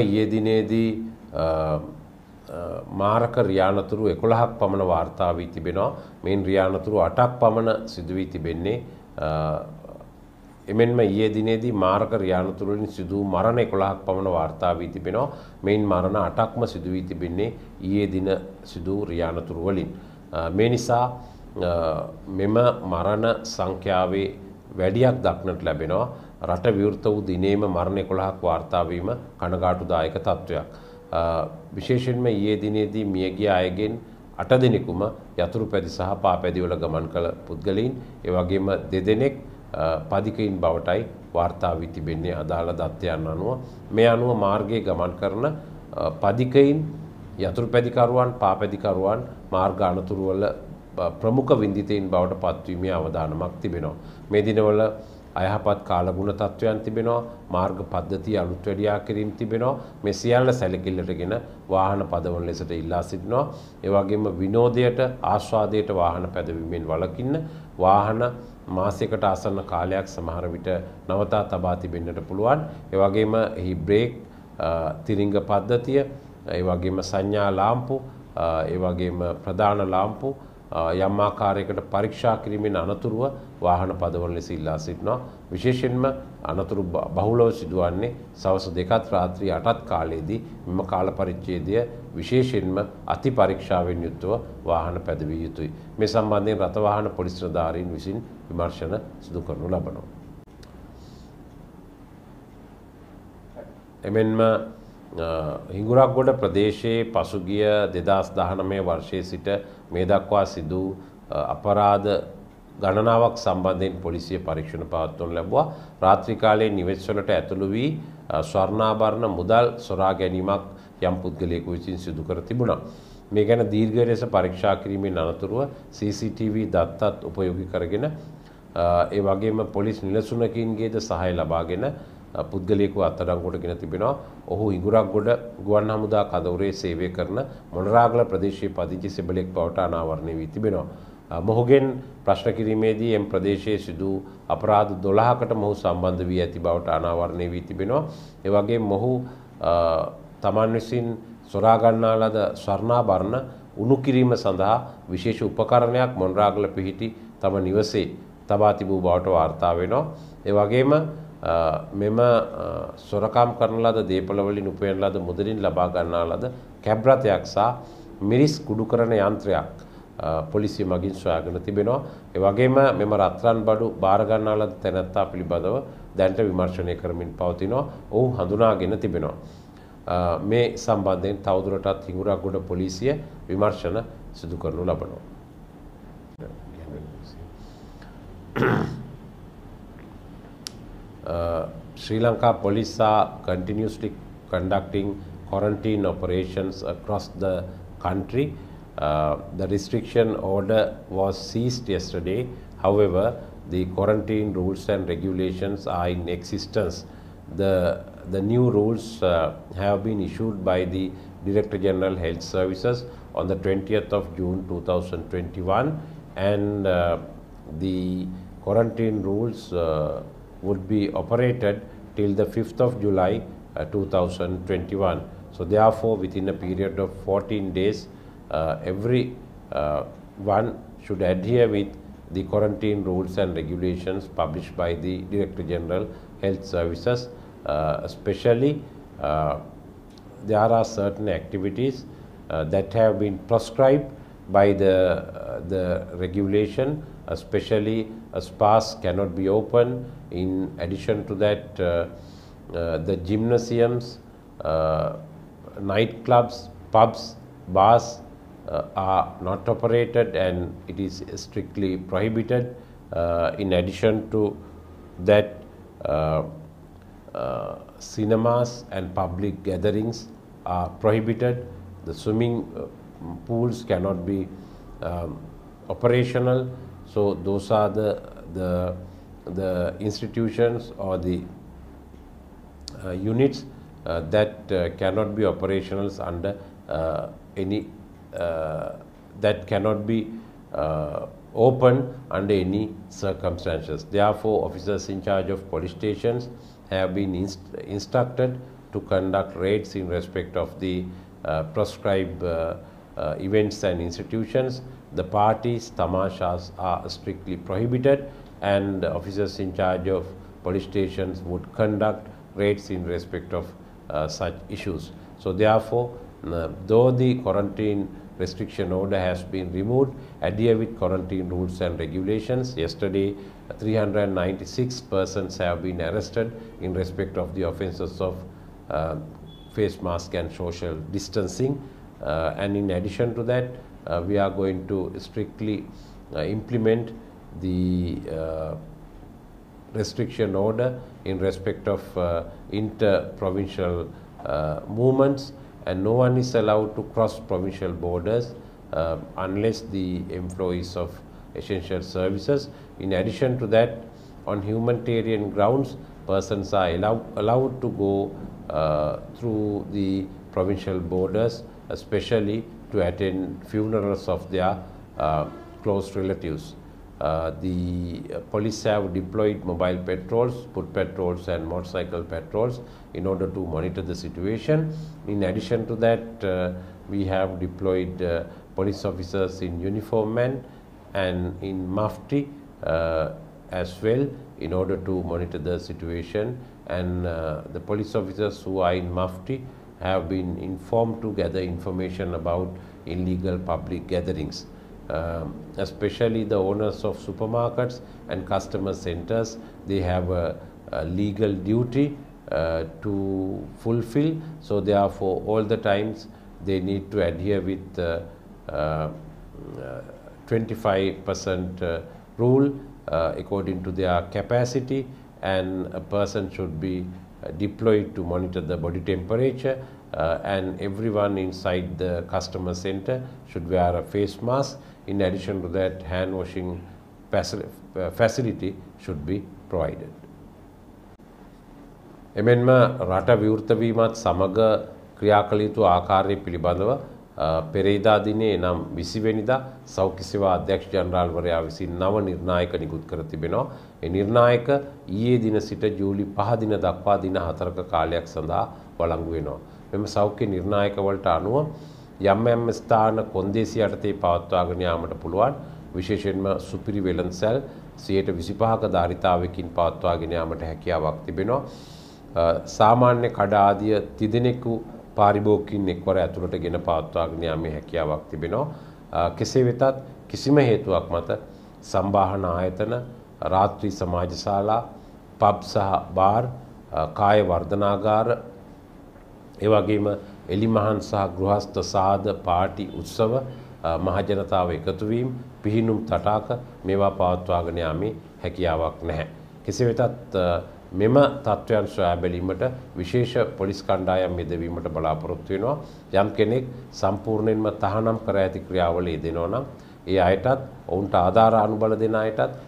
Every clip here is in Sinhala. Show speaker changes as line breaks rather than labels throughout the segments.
ඊයේ දිනේදී මාරක රියානතුරු එකොළහක් පමණ වාර්තාාවී තිබෙනවා මෙන් රියානතුරු අටක් පමණ සිදුවී තිබෙන්නේ එමෙන්ම ඊයේ දිනේදී මාරක රියානතුරුලින් සිදු මරණ එකොළහක් පමණ වාර්තාාවී තිබෙනවා මෙයින් මරණ අටක්ම සිදුවී තිබෙන්නේ ඊයේ දින සිදු රියානතුරු වලින්. මේ නිසා මෙම මරණ සංඛ්‍යාවේ වැඩියක් දක්නට ලැබෙනවා රට විවෘත වූ දිනේම මරණ 11ක් වාර්තා වීම කනගාටුදායක තත්වයක්. විශේෂයෙන්ම ඊයේ දිනේදී මියගිය අයගෙන් 8 දෙනෙකුම යතුරු පැදි සහ පාපැදි වල ගමන් කළ පුද්ගලයින්, ඒ වගේම දෙදෙනෙක් පදිකයින් බවටයි වාර්තා වී තිබෙන්නේ අදාළ දත්තයන් අනුව. මේ අනුව මාර්ගයේ ගමන් කරන පදිකයින් යතුරු පැදිකරුවන් පාපැදිකරුවන් මාර්ග අනතුරු වල ප්‍රමුඛ විඳිතයින් බවට පත්වීමේ අවධානමක් තිබෙනවා. මේ දිනවල අයහපත් කාලගුණ තත්ත්වයන් තිබෙනවා මාර්ග පද්ධතිය අලුත් වැඩියා කිරීම තිබෙනවා මේ සියල්ල සැලකිල්ලටගෙන වාහන පදවන ලෙසට ඉල්ලා සිටිනවා ඒ වගේම විනෝදයට ආස්වාදයට වාහන පැදවීමෙන් වළකින්න වාහන මාසයකට ආසන්න කාලයක් සමහර විට නවතා තබා තිබෙන්නට පුළුවන් ඒ වගේම එහි බ්‍රේක් තිරිංග පද්ධතිය ඒ වගේම සංඥා ලාම්පු ඒ වගේම ප්‍රධාන ලාම්පු යම් ආකාරයකට පරීක්ෂා කිරීමෙන් අනතුරුව වාහන පදවන ලෙස ඉල්ලා සිටිනවා. විශේෂයෙන්ම අනතුරු බහුලව සිදුවන්නේ සවස දෙකත් රාත්‍රී අටත් කාලයේදී මෙම කාල පරිච්ඡේදය විශේෂයෙන්ම අති පරීක්ෂාවෙන් යුක්තව වාහන පැදවිය යුතුයි. මේ සම්බන්ධයෙන් රථවාහන පොලිස් නිලධාරීන් විසින් විමර්ශන සිදු කරනු ලබනවා. එමෙන්ම හිඟුරක්ගොඩ ප්‍රදේශයේ පසුගිය 2019 වර්ෂයේ සිට මේ දක්වා සිදු අපරාධ ගණනාවක් සම්බන්ධයෙන් පොලිසිය පරීක්ෂණ පවත්වන ලැබවා රාත්‍රී කාලයේ නිවෙස්වලට ඇතුළු වී ස්වර්ණාභරණ මුදල් සොරා ගැනීමක් යම් පුද්ගලයෙකු විසින් සිදු කර තිබුණා. මේ ගැන දීර්ඝ ලෙස පරීක්ෂා කිරීමෙන් අනතුරුව CCTV දත්තත් උපයෝගී කරගෙන ඒ වගේම පොලිස් නිලසුණකින්ගේද සහාය ලබාගෙන පුද්ගලයෙකු අත්අඩංගුවට ගෙන තිබෙනවා. ඔහු ඉඟුරක්ගොඩ ගුවන් හමුදා කඳවුරේ සේවය කරන මොණරාගල ප්‍රදේශයේ පදිංචි සෙබළෙක් බවට අනාවරණය වී තිබෙනවා. මොහුගෙන් ප්‍රශ්න කිරීමේදී එම් ප්‍රදේශයේ සිදු අපරාධ දොළහකට මොහු සම්බන්ධ වී ඇති බවට අනාවරණය වී තිබෙනවා. ඒවගේ මොහු තමන් විසින් සොරාගන්නා ලද ස්වර්ණාභරණ උණු කිරීම සඳහා විශේෂ උපකරණයක් මොනරාගල පිහිටි තම නිවසේ තබා තිබූ බවට වාර්තා වෙනවා. ඒ වගේම මෙම සොරකම් කරන ලද දේපළ වලින් උපයන ලද මුදලින් ලබා ගන්නා ලද කැබ් රථයක් සහ මිරිස් කුඩු කරන යන්ත්‍රයක් පොලිසිය මගින් සොයාගෙන තිබෙනවා. ඒ වගේම මෙම රත්රන් බඩු බාරගන්නා ලද තැනැත්තා පිළිබඳව දැනට විමර්ශනය කරමින් පවතිනවා. ඔහු හඳුනාගෙන තිබෙනවා. මේ සම්බන්ධයෙන් තවදුරටත් හිඟුරක්ගොඩ පොලිසිය විමර්ශන සිදු කරනු ලබනවා. Sri Lanka police are continuously conducting quarantine operations across the country. Uh, the restriction order was ceased yesterday. However, the quarantine rules and regulations are in existence. The, the new rules uh, have been issued by the Director General Health Services on the 20th of June 2021 and uh, the quarantine rules uh, would be operated till the 5th of July uh, 2021. So therefore within a period of 14 days uh, every uh, one should adhere with the quarantine rules and regulations published by the Director General Health Services, uh, especially there are certain activities uh, that have been prescribed by the uh, the regulation especially spas cannot be open in addition to that uh, the gymnasiums nightclubs pubs bars uh, are not operated and it is strictly prohibited. Uh, in addition to that, uh, uh cinemas and public gatherings are prohibited. The swimming uh, pools cannot be um, operational. So those are the the the institutions or the uh, units that cannot be operational under any uh, that cannot be uh, open under any circumstances. Therefore, officers in charge of police stations have been inst instructed to conduct raids in respect of the uh, prescribed uh, uh, events and institutions. The parties, tamashas are strictly prohibited and officers in charge of police stations would conduct raids in respect of uh, such issues. So therefore, though the quarantine restriction order has been removed, adhere with quarantine rules and regulations. Yesterday, 396 persons have been arrested in respect of the offences of uh, face mask and social distancing. Uh, and in addition to that, uh, we are going to strictly uh, implement the uh, restriction order in respect of uh, inter-provincial movements and no one is allowed to cross provincial borders uh, unless the employees of essential services. In addition to that, on humanitarian grounds, persons are allow, allowed to go uh, through the provincial borders, especially to attend funerals of their uh, close relatives. Uh, the uh, police have deployed mobile patrols, foot patrols and motorcycle patrols in order to monitor the situation. In addition to that, uh, we have deployed police officers in uniform men and in MAFTI as well in order to monitor the situation and uh, the police officers who are in mafti have been informed to gather information about illegal public gatherings. Um, especially the owners of supermarkets and customer centers, they have a, a legal duty uh, to fulfill. So therefore, all the times they need to adhere with the 25% uh, uh, uh, rule according to their capacity and a person should be deployed to monitor the body temperature uh, and everyone inside the customer center should wear a face mask. In addition to that, hand washing uh, facility should be provided. එමෙන්ම රට විවෘතවීමත් සමග ක්‍රියාකළ යුතු ආකාරය පිළිබඳව uh, පෙරේදා දිනේ නම් විසිවෙනිදා සෞඛ්‍යසේවා අධ්‍යක්ෂ ජනරාල්වරයා විසින් නව නිර්ණායක නිකුත් කර තිබෙනවා. ඒ නිර්ණායක ඊයේ දින සිට ජූලි 5 දින දක්වා දින 4ක කාලයක් සඳහා වළංගු වෙනවා. මෙම සෞඛ්‍ය නිර්ණායකවලට අනුව යම් යම් ස්ථාන කොන්දේසි යටතේ පවත්වාගෙන යාමට පුළුවන් විශේෂයෙන්ම සුපිරි වෙළඳසැල් 125ක ධාරිතාවකින් පවත්වාගෙන යාමට හැකියාවක් තිබෙනවා. සාමාන්‍ය කඩ ආදිය තිදෙනෙකු පාරිභෝගිකින් එක්වර ඇතුළට ගෙන පවත්වාගෙන යාමේ හැකියාවක් තිබෙනවා. කෙසේ වෙතත් කිසිම හේතුවක් මත සම්බාහන ආයතන, රාත්‍රී සමාජ ශාලා, පබ් සහ බාර්, කාය වර්ධනාගාර, ඒ වගේම එලිමහන් සහ ගෘහස්ත සාද පාටි උත්සව මහජනතාව එකතු වීම පිහිනුම් තටාක මේවා පවත්වාගෙන යාමේ හැකියාවක් නැහැ. කෙසේ වෙතත් මෙම තත්ත්වයන් සොයා බැලීමට විශේෂ පොලිස් කණ්ඩායම් යෙදවීමට බලාපොරොත්තු වෙනවා. යම් කෙනෙක් සම්පූර්ණයෙන්ම තහනම් කර ඇති ක්‍රියාවල යෙදෙනවා නම් ඒ අයටත් ඔවුන්ට ආධාර අනුබල දෙන අයටත්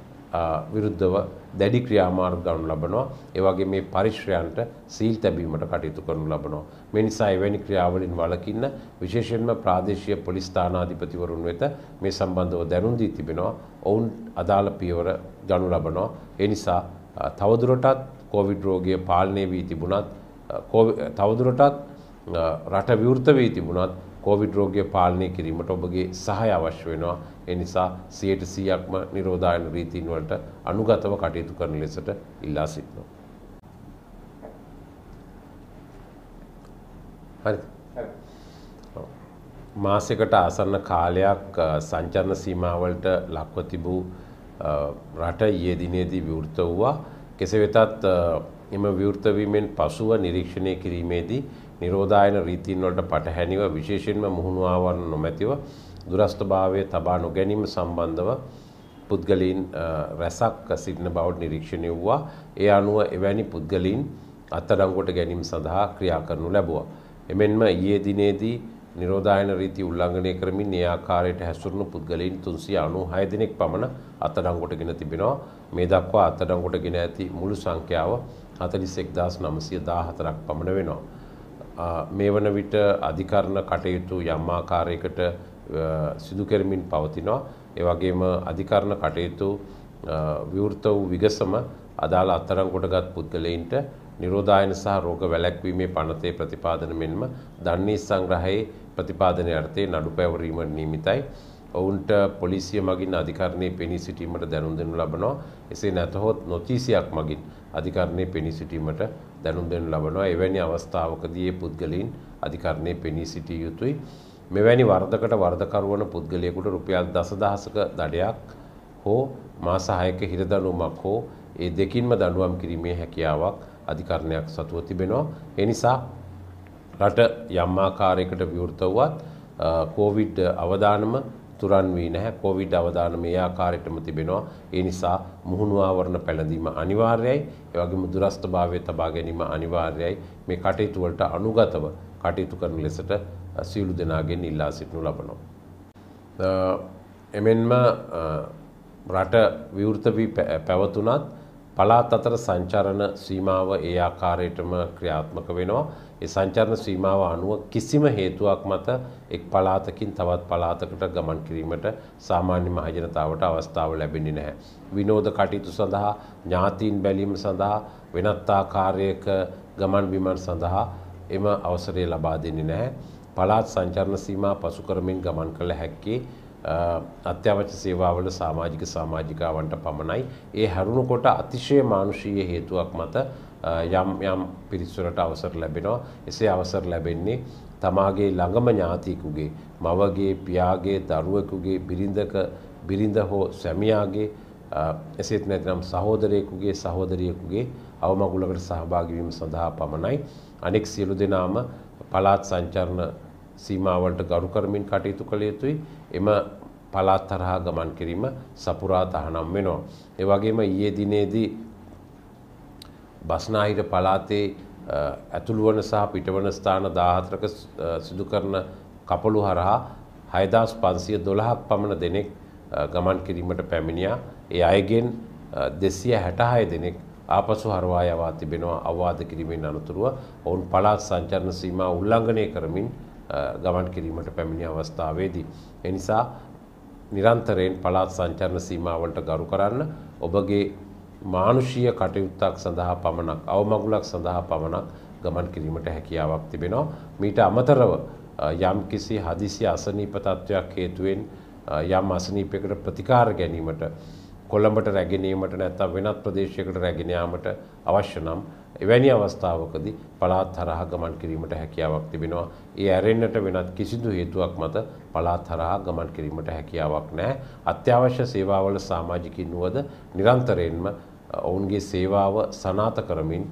විරුද්ධව දැඩි ක්‍රියාමාර්ගම් ලබනවා. ඒ වගේ මේ පරිශ්‍රයන්ට සීල් තැබීමට කටයුතු කරනු ලබනවා. මේ නිසා එවැනි ක්‍රියාවලින් වළකින්න විශේෂයෙන්ම ප්‍රාදේශීය පොලිස් ස්ථානාධිපතිවරුන් වෙත මේ සම්බන්ධව දැනුම් දී තිබෙනවා. ඔවුන් අදාළ පියවර ගනු ලබනවා. ඒ නිසා තවදුරටත් කොවිඩ් රෝගය පාලනය වී තිබුණත් තවදුරටත් රට විවෘත වී තිබුණත් කොවිඩ් රෝගය පාලනය කිරීමට ඔබගේ සහය අවශ්‍ය වෙනවා. ඒ නිසා 100%ක්ම නිරෝධායන රීතීන් වලට අනුගතව කටයුතු කරන ලෙසට ඉල්ලා සිටිනවා. හරිද? මාසයකට ආසන්න කාලයක් සංචරණ සීමාවලට ලක්ව තිබූ රට ඊයේ දිනේදී විවෘත වුණා. කෙසේ වෙතත් එම විවෘත වීමෙන් පසුව නිරීක්ෂණය කිරීමේදී නිරෝධායන රීතීන් වලට පටහැනිව විශේෂයෙන්ම මුහුණු ආවරණ නොමැතිව දුරස්ථභාවයේ තබා නොගැනීම සම්බන්ධව පුද්ගලයන් රැසක් සිටින බවට නිරීක්ෂණය වුණා. ඒ අනුව එවැනි පුද්ගලයන් අත්අඩංගුවට ගැනීම සඳහා ක්‍රියා කරනු ලැබුවා. එමෙන්ම ඊයේ දිනේදී නිරෝධායන රීති උල්ලංඝනය කරමින් ඒ ආකාරයට හැසිරුණු පුද්ගලයන් 396 දෙනෙක් පමණ අත්අඩංගුවටගෙන තිබෙනවා. මේ දක්වා අත්අඩංගුවටගෙන ඇති මුළු සංඛ්‍යාව 41914ක් පමණ වෙනවා. මේ වන විට අධිකරණ කටයුතු යම් ආකාරයකට සිදු කරමින් පවතිනවා. ඒ වගේම අධිකරණ කටයුතු විවෘත වූ විගසම අදාළ අත්අඩංගුවටගත් පුද්ගලයින්ට නිරෝධායන සහ රෝග වැළැක්වීමේ පනතේ ප්‍රතිපාදන මෙන්ම දන්නේ සංග්‍රහයේ ප්‍රතිපාදනයේ අර්ථයේ නඩු පැවරීම නිමිතයි. ඔවුන්ට පොලිසිය මගින් අධිකරණය පෙනී සිටීමට දැනුම් දෙනු ලබනවා එසේ නැතහොත් නොතීසියක් මගින් අධිකරණය පෙනී සිටීමට දැනුම් දෙනු ලබනවා එවැනි අවස්ථාවකදී පුද්ගලයින් අධිකරණය පෙනී සිටිය යුතුයි මෙවැනි වර්ධකට වර්ධකරුවන පුද්ගලයෙකුට රුපියල් දසදහසක දඩයක් හෝ මාස 6ක හිරදඬුවමක් හෝ ඒ දෙකින්ම දඬුවම් කිරීමේ හැකියාවක් අධිකරණයක් සතුව තිබෙනවා ඒ නිසා රට යම් ආකාරයකට විවෘත වුවත් කොවිඩ් අවදානම තුරන් වී නැහැ කොවිඩ් අවදානම ඒ ආකාරයටම තිබෙනවා ඒ නිසා මුහුණු ආවරණ පැළඳීම අනිවාර්යයි ඒ වගේම දුරස්ථභාවය තබා ගැනීම අනිවාර්යයි මේ කටයුතු වලට අනුගතව කටයුතු කරන ලෙසට සියලු දෙනාගෙන් ඉල්ලා සිටිනු ලබනවා එමෙන්ම රට විවෘත වී පැවතුනත් පළාත් අතර සංචරණ සීමාව ඒ ආකාරයටම ක්‍රියාත්මක වෙනවා ඒ සංචාරණ සීමාව අනුව කිසිම හේතුවක් මත එක් පළාතකින් තවත් පළාතකට ගමන් කිරීමට සාමාන්‍ය මහජනතාවට අවස්ථාව ලැබෙන්නේ නැහැ. විනෝද කටයුතු සඳහා ඥාතීන් බැලීම සඳහා වෙනත් ආකාරයක ගමන් බිමන් සඳහා එම අවසරය ලබා දෙන්නේ නැහැ. පළාත් සංචාරණ සීමා පසු කරමින් ගමන් කළ හැක්කේ අත්‍යවශ්‍ය සේවාවල සමාජික සමාජිකාවන්ට පමණයි. ඒ හැරුණු කොට අතිශය මානුෂීය හේතුවක් මත යම් යම් පිරිස්සුරට අවසර ලැබෙනවා එසේ අවසර ලැබෙන්නේ තමාගේ ළඟම ඥාතිකුගේ මවගේ පියාගේ දරුවෙකුගේ බිරිඳක බිරිඳ හෝ සැමියාගේ එසේත් නැතිනම් සහෝදරයෙකුගේ සහෝදරියකුගේ අවමගුලකට සහභාගිවීම සඳහා පමණයි අනෙක් සියලු දෙනාම පළාත් සංචරණ සීමාවලට ගරු කරමින් කටයුතු කළ යුතුයි එම පළාත් තරහා ගමන් කිරීම සපුරා තහනම් වෙනවා. ඒ වගේම ඊයේ දිනේදී බස්නාහිර පලාතේ ඇතුළුවන සහ පිටවන ස්ථාන දාහතරක සිදු කරන කපළු හරහා හයදස් පන්සිය දොළහක් පමණ දෙනෙක් ගමන් කිරීමට පැමිණියා ඒ අයගෙන් දෙසිය හැටහය දෙනෙක් ආපසු හරවා යවා තිබෙනවා අවවාද කිරීමෙන් අනතුරුව ඔවුන් පළාත් සංචරණ සීමා උල්ලංඝනය කරමින් ගමන් කිරීමට පැමිණි අවස්ථාවේදී. එනිසා නිරන්තරයෙන් පළාත් සංචරණ සීමාවලට ගරු කරන්න ඔබගේ මානුෂීය කටයුත්තක් සඳහා පමණක් අවමගුලක් සඳහා පමණක් ගමන් කිරීමට හැකියාවක් තිබෙනවා. මීට අමතරව යම් කිසි හදිසි අසනීප තත්ත්වයක් හේතුවෙන් යම් අසනීපයකට ප්‍රතිකාර ගැනීමට කොළඹට රැගෙනීමට නැත්තම් වෙනත් ප්‍රදේශයකට රැගෙන යාමට අවශ්‍ය නම් එවැනි අවස්ථාවකදී පළාත් හරහා ගමන් කිරීමට හැකියාවක් තිබෙනවා. ඒ ඇරෙන්නට වෙනත් කිසිදු හේතුවක් මත පළාත් හරහා ගමන් කිරීමට හැකියාවක් නැහැ. අත්‍යවශ්‍ය සේවාවල සමාජිකින් නුවද නිරන්තරයෙන්ම ඔවුන්ගේ සේවාව සනාත කරමින්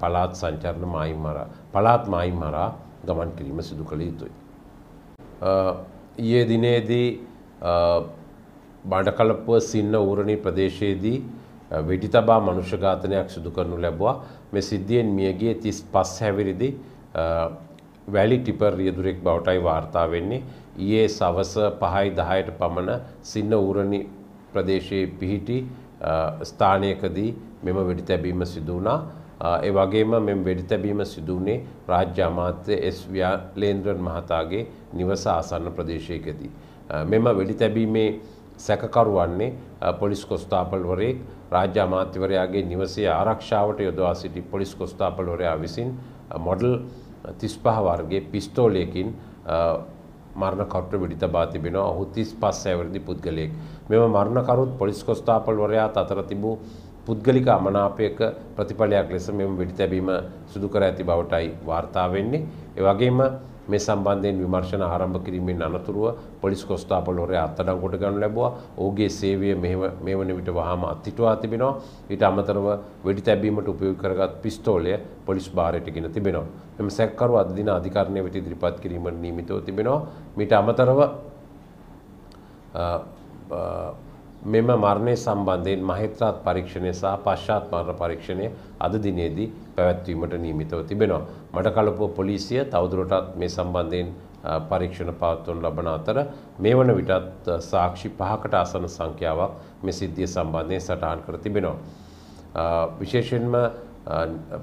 පළාත් සංචරණ මායිම් මරා පළාත් මායිම් මරා ගමන් කිරීම සිදු කළ යුතුයි. ඊයේ දිනේදී බඩකලපුව සින්න ඌරණි ප්‍රදේශයේදී වෙඩි තබා මනුෂ්‍ය ඝාතනයක් සිදු කරනු ලැබුවා. මේ සිද්ධියෙන් මියගිය 35 හැවිරිදී වැලි ටිපර් රියදුරෙක් බවටයි වාර්තා වෙන්නේ. ඊයේ සවස 5යි 10ට පමණ සින්න ඌරණි ප්‍රදේශයේ පිහිටි ස්ථානයකදී මෙම වෙඩි තැබීම සිදු වුණා ඒ වගේම මෙම වෙඩි තැබීම සිදු වුණේ රාජ්‍ය අමාත්‍ය එස් ව්‍යාලේන්ද්‍රන් මහතාගේ නිවස ආසන්න ප්‍රදේශයකදී මෙම වෙඩි තැබීමේ සැකකරුවන්නේ පොලිස් කොස්තාපල්වරයෙක් රාජ්‍ය අමාත්‍යවරයාගේ නිවසේ ආරක්ෂාවට යොදවා සිටි පොලිස් කොස්තාපල්වරයා විසින් මොඩල් 35 වර්ගයේ පිස්තෝලයකින් මරණ කටට වෙඩි තබා තිබෙනවා. ඔහු 35 ඇවරදි පුද්ගලයෙක්. මෙම මරණකරුත් පොලිස් කොස්තාපල්වරයාත් අතර තිබූ පුද්ගලික අමනාපයක ප්‍රතිඵලයක් ලෙස මෙම වෙඩිතැබීම සිදු කර ඇති බවටයි වාර්තා වෙන්නේ. ඒ වගේම මේ සම්බන්ධයෙන් විමර්ශන ආරම්භ කිරීමෙන් අනතුරුව පොලිස් කොස්තාපල්වරය අත්අඩංගුවට ගන්න ලැබුවා. ඔහුගේ සේවය මේ වන විට වහාම අත්හිටුවා තිබෙනවා. ඊට අමතරව වෙඩි තැබීමට උපයෝගී කරගත් පිස්තෝලය පොලිස් භාරයට ගෙන තිබෙනවා. මෙම සැකකරු අද දින අධිකරණය වෙත ඉදිරිපත් කිරීමට නියමිතව තිබෙනවා. මීට අමතරව මෙම මරණය සම්බන්ධයෙන් මහිත්‍රාත් පරීක්ෂණය සහ පශ්චාත් මරණ පරීක්ෂණය අද දිනේදී පැවැත්වීමට නියමිතව තිබෙනවා. මට කලපුව පොලිසිය තවදුරටත් මේ සම්බන්ධයෙන් පරීක්ෂණ පවත්වනු ලබන අතර මේ වන විටත් සාක්ෂි පහකට අසන සංඛ්‍යාවක් මේ සිද්ධිය සම්බන්ධයෙන් සටහන් කර තිබෙනවා. විශේෂයෙන්ම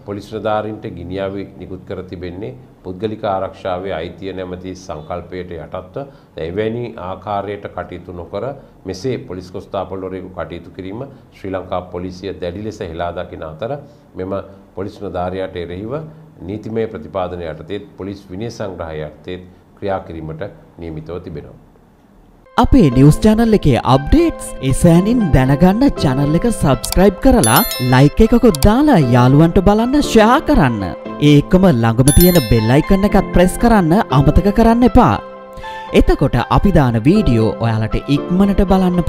පොලිස් ප්‍රධාරීන්ට ගිනියාවේ නිකුත් කර තිබෙන්නේ පුද්ගලික ආරක්ෂාවේ අයිතිය නැමැති සංකල්පයට යටත්ව එවැනි ආකාරයට කටයුතු නොකර මෙසේ පොලිස් කොස්තාපල්වරයෙකු කටයුතු කිරීම ශ්‍රී ලංකා පොලිසිය දැඩි ලෙස හෙලා දකින අතර මෙම පොලිස් ප්‍රධාරියාට එරෙහිව නීතිමය ප්‍රතිපාදන යටතේ පොලිස් විනය සංග්‍රහය යටතේ ක්‍රියා කිරීමට නියමිතව තිබෙනවා අපේ නිවස් චැනල් එකේ අප්ඩේට්ස් එසෑනින් දැනගන්න චැනල් එක සබස්ක්‍රයිබ් කරලා ලයික එකකුත් දාලා යාළුවන්ට බලන්න ශයා කරන්න. ඒකම ළඟම තියෙන බෙල්ලයි කන්න එකත් ප්‍රෙස් කරන්න අමතක කරන්න එපා. එතකොට අපි දාන වීඩියෝ ඔයාලට ඉක්මනට බලන්න